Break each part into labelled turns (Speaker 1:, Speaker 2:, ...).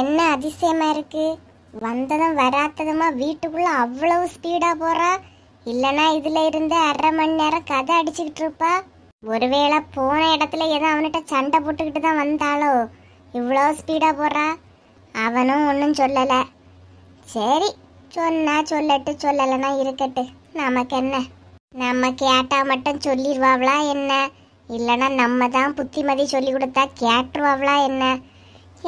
Speaker 1: என்ன அதிசயமா இருக்கு வந்ததும் வராததுமா வீட்டுக்குள்ள அவ்வளவு ஸ்பீடா போறா இல்லனா இதுல இருந்து அரை மணி நேரம் கதை அடிச்சுக்கிட்டு இருப்பா ஒருவேளை போன இடத்துல ஏதோ அவன்கிட்ட சண்டை போட்டுக்கிட்டு தான் வந்தாளோ இவ்வளோ ஸ்பீடா போறா அவனும் ஒன்றும் சொல்லல சரி சொன்னா சொல்லட்டு சொல்லலைன்னா இருக்கட்டு நமக்கு என்ன நம்ம கேட்டா மட்டும் சொல்லிடுவாவளா என்ன இல்லைன்னா நம்ம தான் புத்திமதி சொல்லி கொடுத்தா கேட்டுருவாவளா என்ன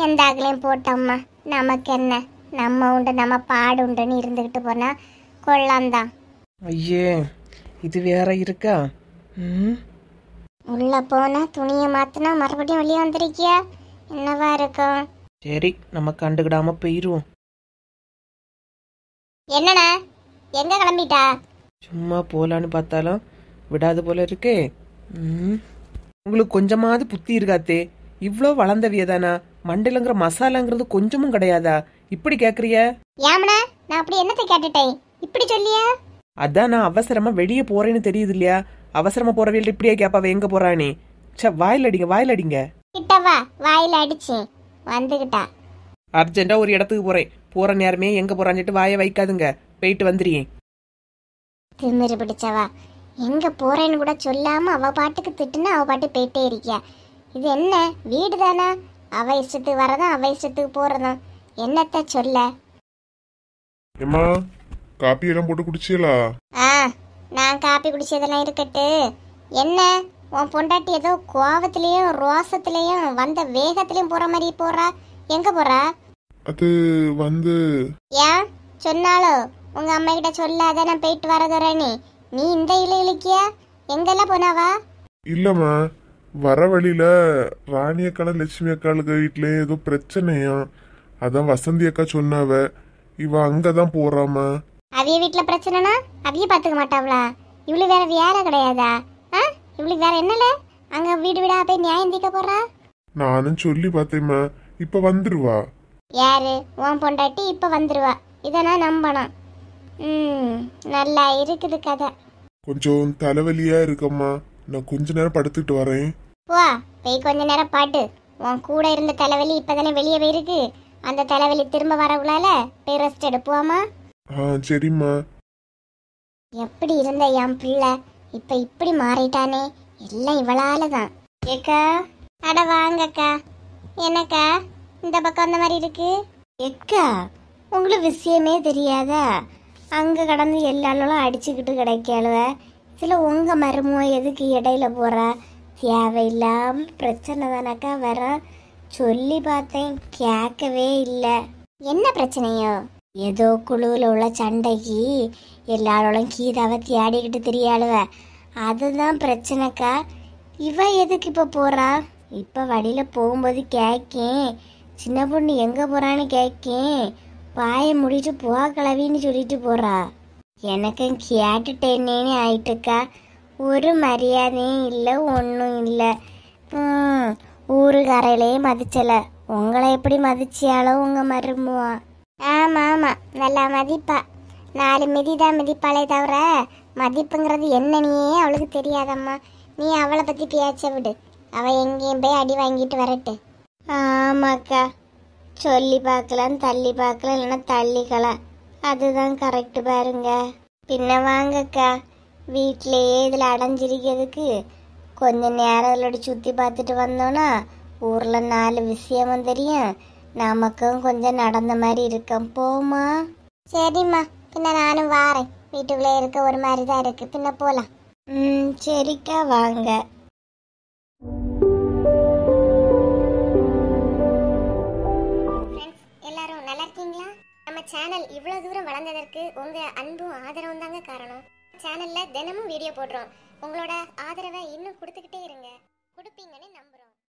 Speaker 1: எந்த ஆக்களையும் போட்டோம்மா நமக்கு என்ன நம்ம உண்டு நம்ம பாடு உண்டுன்னு இருந்துக்கிட்டு போனால் கொள்ளாந்தான்
Speaker 2: ஐயே இது வேற இருக்கா
Speaker 1: உள்ள போனா துணியை மாத்தினா மறுபடியும் வெளியே வந்திருக்கியா என்னவா இருக்கும்
Speaker 2: சரி நம்ம கண்டுக்கிடாம போயிருவோம் என்னடா எங்க கிளம்பிட்டா சும்மா போலான்னு பார்த்தாலும் விடாது போல இருக்கே உங்களுக்கு கொஞ்சமாவது புத்தி இருக்காத்தே இவ்வளோ வளர்ந்தவியதானா மண்டையிலங்கிற மசாலாங்கிறது கொஞ்சமும் கிடையாதா இப்படி கேக்குறிய
Speaker 1: ஏமனா நான் அப்படி என்னத்தை கேட்டுட்டேன் இப்படி சொல்லியா
Speaker 2: அதான் நான் அவசரமா வெளியே போறேன்னு தெரியுது இல்லையா அவசரமா போற வீட்டு இப்படியே கேப்பாவ எங்க போறானே ச வாயில் அடிங்க வாயில் அடிங்க
Speaker 1: கிட்ட வா வாயில் அடிச்சேன் வந்துகிட்டா
Speaker 2: அர்ஜென்ட்டா ஒரு இடத்துக்கு போறேன் போற நேரமே எங்க போறான்னு வாயை வைக்காதுங்க போயிட்டு வந்துடுறேன்
Speaker 1: திமிரு பிடிச்சவா எங்க போறேன்னு கூட சொல்லாம அவ பாட்டுக்கு திட்டுனா அவ பாட்டு போயிட்டே இருக்கியா இது என்ன வீடு தானா அவ இஷ்டத்துக்கு வரதான் அவ இஷ்டத்துக்கு போறதான் என்னத்த சொல்ல
Speaker 3: ஏமா காப்பி எல்லாம் போட்டு குடிச்சீங்களா
Speaker 1: ஆ நான் காப்பி குடிச்சதெல்லாம் இருக்கட்டு என்ன உன் பொண்டாட்டி ஏதோ கோவத்திலையும் ரோசத்திலையும் வந்த வேகத்திலையும் போற மாதிரி போறா எங்க போறா
Speaker 3: அது வந்து
Speaker 1: ஏன் சொன்னாலோ உங்க அம்மா கிட்ட சொல்லாத நான் போயிட்டு வரதுறேனே நீ இந்த இலை இழுக்கியா எங்கெல்லாம் போனாவா
Speaker 3: இல்லம்மா வர வழியில ராணி அக்கா லட்சுமி அக்காளுக்கு வீட்லயும் ஏதோ பிரச்சனையா அதான் வசந்தி அக்கா சொன்னாவ இவ அங்கதான் போறாம
Speaker 1: அவிய வீட்டுல பிரச்சனைனா அவிய பாத்துக்க மாட்டாங்களா இவளு வேற வேற கிடையாதா இவளுக்கு வேற என்னல அங்க வீடு வீடா போய் நியாயம் தீக்க போறா
Speaker 3: நானும் சொல்லி பார்த்தேம்மா இப்ப வந்துருவா
Speaker 1: யாரு ஓம் பொண்டாட்டி இப்ப வந்துருவா இதை நான் நம்பணும் ம் நல்லா இருக்குது கதை
Speaker 3: கொஞ்சம் தலைவலியா இருக்கம்மா நான் கொஞ்ச நேரம் படுத்துட்டு வரேன்
Speaker 1: வா போய் கொஞ்ச நேரம் பாட்டு உன் கூட இருந்த தலைவலி இப்பதானே வெளியே போயிருக்கு அந்த தலைவலி திரும்ப வரவுளால பேய் ரெஸ்ட் எடுப்போமா
Speaker 3: ஆ சரிம்மா
Speaker 1: எப்படி இருந்த என் பிள்ளை இப்ப இப்படி மாறிட்டானே எல்லாம் இவளால தான் ஏக்கா அட வாங்கக்கா என்னக்கா இந்த பக்கம் அந்த மாதிரி இருக்கு எக்கா உங்களுக்கு விஷயமே தெரியாதா அங்க கடந்து எல்லாரும் அடிச்சுக்கிட்டு கிடைக்காளுவ சில உங்கள் மருமோ எதுக்கு இடையில போகிறா தேவையில்லாம பிரச்சனை தானக்கா வர சொல்லி பார்த்தேன் கேட்கவே இல்லை என்ன பிரச்சனையோ ஏதோ குழுவில் உள்ள சண்டைக்கு எல்லாரோடும் கீதாவை தேடிக்கிட்டு தெரியாளுவ அதுதான் பிரச்சனைக்கா இவ எதுக்கு இப்போ போகிறா இப்போ வழியில் போகும்போது கேட்கேன் சின்ன பொண்ணு எங்கே போகிறான்னு கேட்கேன் பாயை முடிச்சுட்டு போக கிளவின்னு சொல்லிட்டு போகிறா எனக்கும் கேட்டுட்டேனே ஆயிட்டுக்கா ஒரு மரியாதையும் இல்லை ஒன்றும் இல்லை ஊருக்காரையிலேயே மதிச்சலை உங்களை எப்படி மதிச்சியாலோ உங்கள் மருமுவா ஆமாம் ஆமாம் நல்லா மதிப்பா நாலு மிதி தான் மிதிப்பாளே தவிர மதிப்புங்கிறது என்னன்னே அவளுக்கு தெரியாதம்மா நீ அவளை பற்றி பேச்ச விடு அவள் எங்கேயும் போய் அடி வாங்கிட்டு வரட்டு ஆமாக்கா சொல்லி பார்க்கலாம் தள்ளி பார்க்கலாம் இல்லைன்னா தள்ளிக்கலாம் அதுதான் கரெக்டு பாருங்க பின்ன வாங்கக்கா வீட்டிலேயே இதில் அடைஞ்சிருக்கிறதுக்கு கொஞ்ச நேரம் இதோட சுற்றி பார்த்துட்டு வந்தோன்னா ஊரில் நாலு விஷயமும் தெரியும் நமக்கும் கொஞ்சம் நடந்த மாதிரி இருக்கும் போமா சரிம்மா பின்ன நானும் வாரேன் வீட்டுக்குள்ளே இருக்க ஒரு மாதிரி தான் இருக்குது பின்ன போகலாம் ம் சரிக்கா வாங்க சேனல் இவ்வளவு தூரம் வளர்ந்ததற்கு உங்க அன்பும் ஆதரவும் தாங்க காரணம் சேனல்ல தினமும் வீடியோ போடுறோம் உங்களோட ஆதரவை இன்னும் கொடுத்துக்கிட்டே இருங்க கொடுப்பீங்கன்னு நம்புறோம்